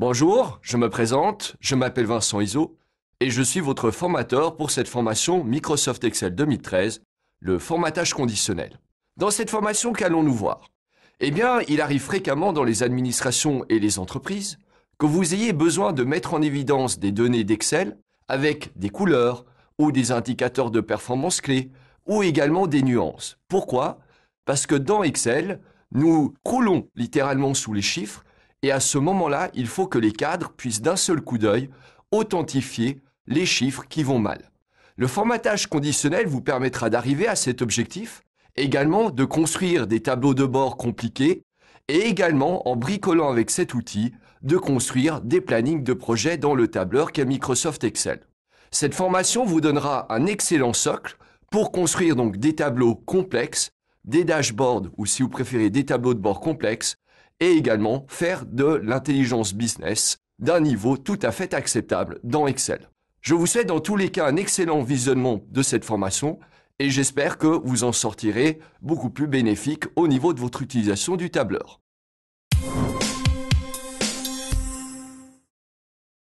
Bonjour, je me présente, je m'appelle Vincent Iso et je suis votre formateur pour cette formation Microsoft Excel 2013, le formatage conditionnel. Dans cette formation, qu'allons-nous voir Eh bien, il arrive fréquemment dans les administrations et les entreprises que vous ayez besoin de mettre en évidence des données d'Excel avec des couleurs ou des indicateurs de performance clés ou également des nuances. Pourquoi Parce que dans Excel, nous croulons littéralement sous les chiffres et à ce moment-là, il faut que les cadres puissent d'un seul coup d'œil authentifier les chiffres qui vont mal. Le formatage conditionnel vous permettra d'arriver à cet objectif, également de construire des tableaux de bord compliqués et également, en bricolant avec cet outil, de construire des plannings de projets dans le tableur qu'est Microsoft Excel. Cette formation vous donnera un excellent socle pour construire donc des tableaux complexes, des dashboards ou si vous préférez des tableaux de bord complexes et également faire de l'intelligence business d'un niveau tout à fait acceptable dans Excel. Je vous souhaite dans tous les cas un excellent visionnement de cette formation et j'espère que vous en sortirez beaucoup plus bénéfique au niveau de votre utilisation du tableur.